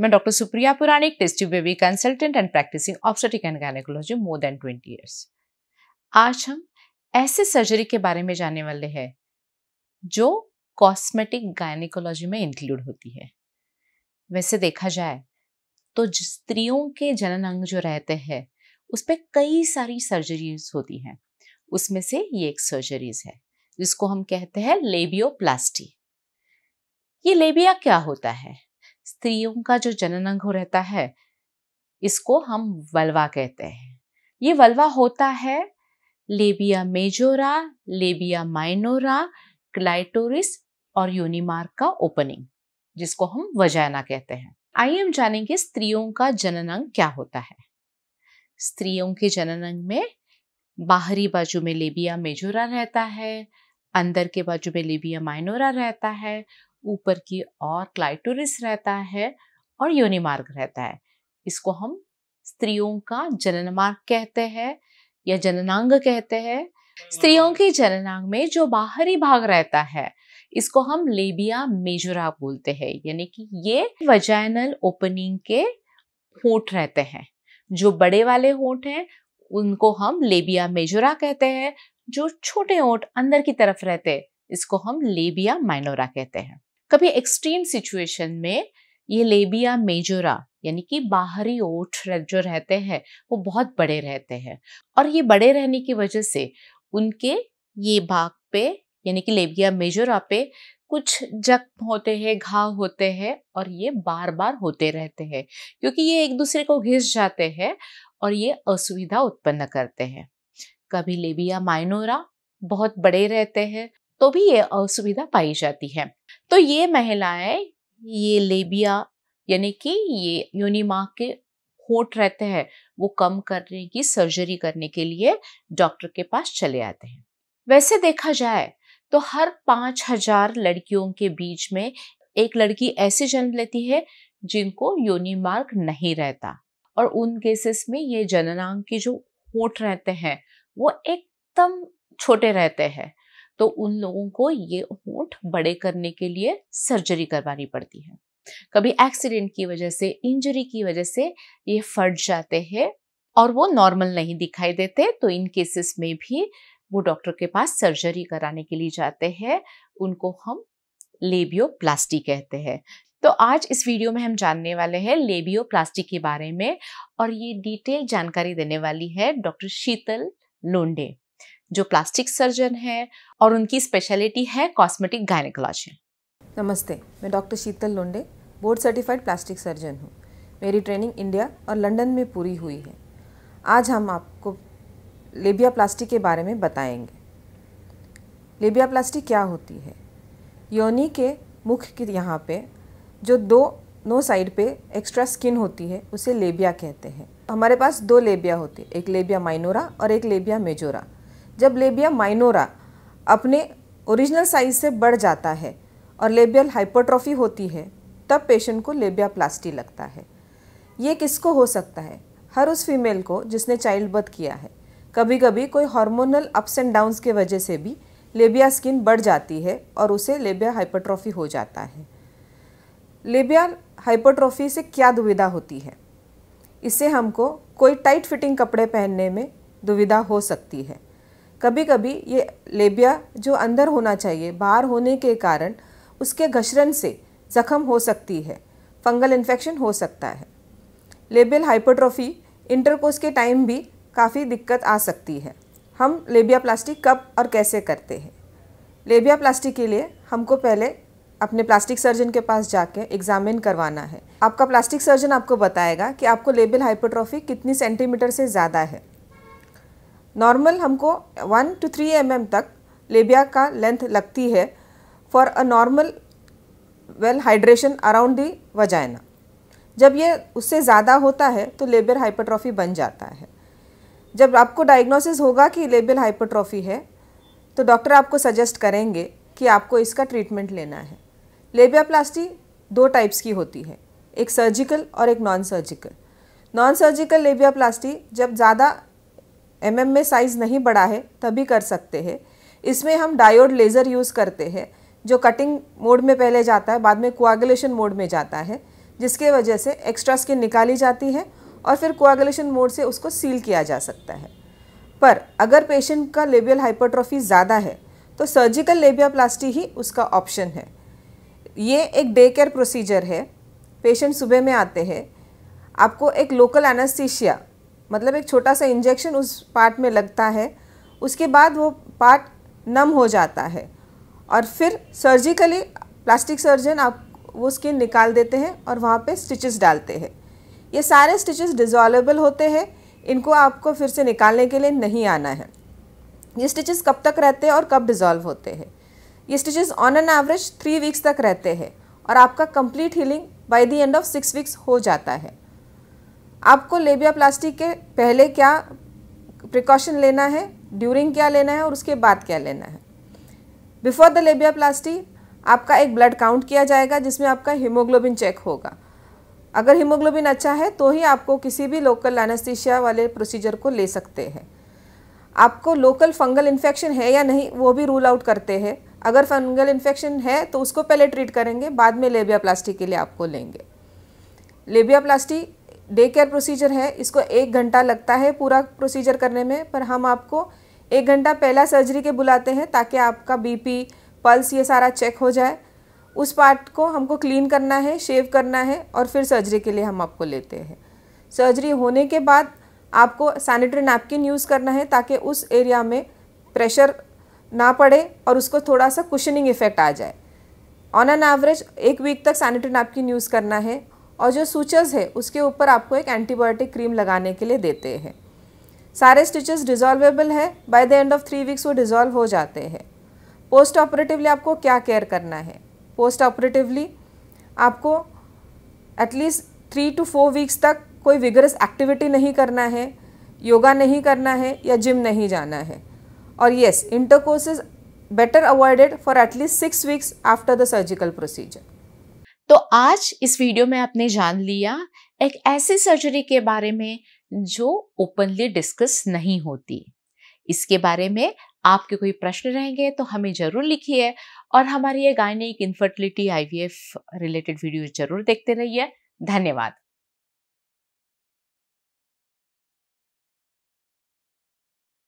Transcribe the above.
मैं doctor Supriya Puranik test baby consultant and practising obstetric and gynaecology more than twenty years आज हम ऐसे surgery के बारे में जानने वाले हैं जो कॉस्मेटिक गायनेकोलॉजी में इंक्लूड होती है वैसे देखा जाए तो स्त्रियों के जनन अंग जो रहते हैं उस पर कई सारी सर्जरीज होती हैं उसमें से ये एक सर्जरीज है जिसको हम कहते हैं लेबियोप्लास्टी ये लेबिया क्या होता है स्त्रियों का जो जननांग हो रहता है इसको हम वलवा कहते हैं ये वलवा होता है labia majora labia minora clitoris और यूनिमार्क का ओपनिंग जिसको हम वजाना कहते हैं आइए हम जानेंगे स्त्रियों का जननांग क्या होता है स्त्रियों के जननांग में बाहरी बाजू में लेबिया मेजोरा रहता है अंदर के बाजू में लेबिया माइनोरा रहता है ऊपर की और क्लाइटोरिस रहता है और योनि मार्ग रहता है इसको हम स्त्रियों का जनन मार्ग कहते हैं या जननांग कहते हैं स्त्रियों के जननांग में जो बाहरी भाग रहता है इसको हम लेबिया मेजोरा बोलते हैं यानी कि ये वजाइनल ओपनिंग के होठ रहते हैं जो बड़े वाले होठ हैं उनको हम लेबिया मेजोरा कहते हैं जो छोटे होठ अंदर की तरफ रहते हैं इसको हम लेबिया माइनोरा कहते हैं कभी एक्सट्रीम सिचुएशन में ये लेबिया मेजोरा यानी कि बाहरी ओठ जो रहते हैं वो बहुत बड़े रहते हैं और ये बड़े रहने की वजह से उनके ये भाग पे यानी कि लेबिया मेजोरा पे कुछ जख्म होते हैं घाव होते हैं और ये बार बार होते रहते हैं क्योंकि ये एक दूसरे को घिस जाते हैं और ये असुविधा उत्पन्न करते हैं कभी लेबिया माइनोरा बहुत बड़े रहते हैं तो भी ये असुविधा पाई जाती है तो ये महिलाएं ये लेबिया यानी कि ये योनि के होठ रहते हैं वो कम करने की सर्जरी करने के लिए डॉक्टर के पास चले आते हैं वैसे देखा जाए तो हर पाँच हजार लड़कियों के बीच में एक लड़की ऐसे जन्म लेती है जिनको योनि मार्ग नहीं रहता और उन केसेस में ये जननांग के जो होठ रहते हैं वो एकदम छोटे रहते हैं तो उन लोगों को ये होंठ बड़े करने के लिए सर्जरी करवानी पड़ती है कभी एक्सीडेंट की वजह से इंजरी की वजह से ये फट जाते हैं और वो नॉर्मल नहीं दिखाई देते तो इन केसेस में भी वो डॉक्टर के पास सर्जरी कराने के लिए जाते हैं उनको हम लेबियोप्लास्टी कहते हैं तो आज इस वीडियो में हम जानने वाले हैं लेबियोप्लास्टी के बारे में और ये डिटेल जानकारी देने वाली है डॉक्टर शीतल लोंडे जो प्लास्टिक सर्जन है और उनकी स्पेशलिटी है कॉस्मेटिक गायनिकोलॉजी नमस्ते मैं doctor Sheetal Londe board certified plastic surgeon हूँ मेरी ट्रेनिंग इंडिया और लंदन में पूरी हुई है आज हम आपको लेबिया प्लास्टिक के बारे में बताएंगे लेबिया प्लास्टिक क्या होती है योनि के मुख के यहाँ पे जो दो नो साइड पे एक्स्ट्रा स्किन होती है उसे लेबिया कहते हैं हमारे पास दो लेबिया होती है एक लेबिया माइनोरा और एक लेबिया मेजोरा जब लेबिया माइनोरा अपने ओरिजिनल साइज से बढ़ जाता है और लेबियल हाइपोट्रॉफी होती है तब पेशेंट को लेबिया प्लास्टी लगता है ये किसको हो सकता है हर उस फीमेल को जिसने चाइल्ड बर्थ किया है कभी कभी कोई हार्मोनल अप्स एंड डाउन्स के वजह से भी लेबिया स्किन बढ़ जाती है और उसे लेबिया हाइपोट्रॉफी हो जाता है लेबिया हाइपोट्रॉफी से क्या दुविधा होती है इससे हमको कोई टाइट फिटिंग कपड़े पहनने में दुविधा हो सकती है कभी कभी ये लेबिया जो अंदर होना चाहिए बाहर होने के कारण उसके घसरन से जख्म हो सकती है फंगल इन्फेक्शन हो सकता है लेबियल हाइपोट्रोफी इंटरकोस के टाइम भी काफ़ी दिक्कत आ सकती है हम लेबिया प्लास्टिक कब और कैसे करते हैं लेबिया प्लास्टिक के लिए हमको पहले अपने प्लास्टिक सर्जन के पास जाके एग्जामिन करवाना है आपका प्लास्टिक सर्जन आपको बताएगा कि आपको लेबल हाइपोट्रॉफी कितनी सेंटीमीटर से ज़्यादा है नॉर्मल हमको वन टू थ्री एम तक लेबिया का लेंथ लगती है for a normal well hydration around the vagina जब ये उससे ज़्यादा होता है तो लेबियल हाइपरट्रॉफी बन जाता है जब आपको डायग्नोसिस होगा कि लेबियल हाइपरट्रॉफी है तो डॉक्टर आपको सजेस्ट करेंगे कि आपको इसका ट्रीटमेंट लेना है लेबियाप्लास्टी दो टाइप्स की होती है एक सर्जिकल और एक non surgical non surgical labiaplasty जब ज़्यादा एम mm में साइज़ नहीं बड़ा है तभी कर सकते हैं इसमें हम डायोड लेज़र यूज़ करते हैं जो कटिंग मोड में पहले जाता है बाद में कोआगुलेशन मोड में जाता है जिसके वजह से एक्स्ट्रा स्किन निकाली जाती है और फिर कोआगुलेशन मोड से उसको सील किया जा सकता है पर अगर पेशेंट का लेबियल हाइपरट्रॉफी ज़्यादा है तो सर्जिकल लेबियाप्लास्टी ही उसका ऑप्शन है ये एक डे केयर प्रोसीजर है पेशेंट सुबह में आते हैं आपको एक लोकल एनास्थीशिया मतलब एक छोटा सा इंजेक्शन उस पार्ट में लगता है उसके बाद वो पार्ट नम हो जाता है और फिर सर्जिकली प्लास्टिक सर्जन आप वो स्किन निकाल देते हैं और वहाँ पे स्टिचेस डालते हैं ये सारे स्टिचेस डिजॉलेबल होते हैं इनको आपको फिर से निकालने के लिए नहीं आना है ये स्टिचेस कब तक रहते हैं और कब डिज़ोल्व होते हैं ये stitches on an average three weeks तक रहते हैं और आपका complete healing by the end of six weeks हो जाता है आपको लेबिया प्लास्टिक के पहले क्या प्रिकॉशन लेना है ड्यूरिंग क्या लेना है और उसके बाद क्या लेना है बिफोर द लेबिया प्लास्टिक आपका एक ब्लड काउंट किया जाएगा जिसमें आपका हीमोग्लोबिन चेक होगा अगर हीमोग्लोबिन अच्छा है तो ही आपको किसी भी लोकल एनास्थीसिया वाले प्रोसीजर को ले सकते हैं आपको लोकल फंगल इन्फेक्शन है या नहीं वो भी रूल आउट करते हैं अगर फंगल इन्फेक्शन है तो उसको पहले ट्रीट करेंगे बाद में लेबिया प्लास्टिक के लिए आपको लेंगे labiaplasty day care procedure है इसको एक घंटा लगता है पूरा प्रोसीजर करने में पर हम आपको एक घंटा पहला सर्जरी के बुलाते हैं ताकि आपका बीपी पल्स ये सारा चेक हो जाए उस पार्ट को हमको क्लीन करना है शेव करना है और फिर सर्जरी के लिए हम आपको लेते हैं सर्जरी होने के बाद आपको सैनिटरी नैपकिन यूज़ करना है ताकि उस एरिया में प्रेशर ना पड़े और उसको थोड़ा सा कुशनिंग इफेक्ट आ जाए ऑन एन एवरेज एक वीक तक सैनिटरी नैपकिन यूज़ करना है और जो सूचर्स है उसके ऊपर आपको एक एंटीबायोटिक क्रीम लगाने के लिए देते हैं सारे स्टिचेस डिजॉल्वेबल है by the end of three weeks वो डिजॉल्व हो जाते हैं पोस्ट ऑपरेटिवली आपको क्या केयर करना है पोस्ट ऑपरेटिवली आपको at least three to four weeks तक कोई विगरस एक्टिविटी नहीं करना है योगा नहीं करना है या जिम नहीं जाना है और yes intercourse is better avoided for at least six weeks after the surgical procedure तो आज इस वीडियो में आपने जान लिया एक ऐसी सर्जरी के बारे में जो ओपनली डिस्कस नहीं होती इसके बारे में आपके कोई प्रश्न रहेंगे तो हमें ज़रूर लिखिए और हमारी ये gynaec infertility IVF related video ज़रूर देखते रहिए धन्यवाद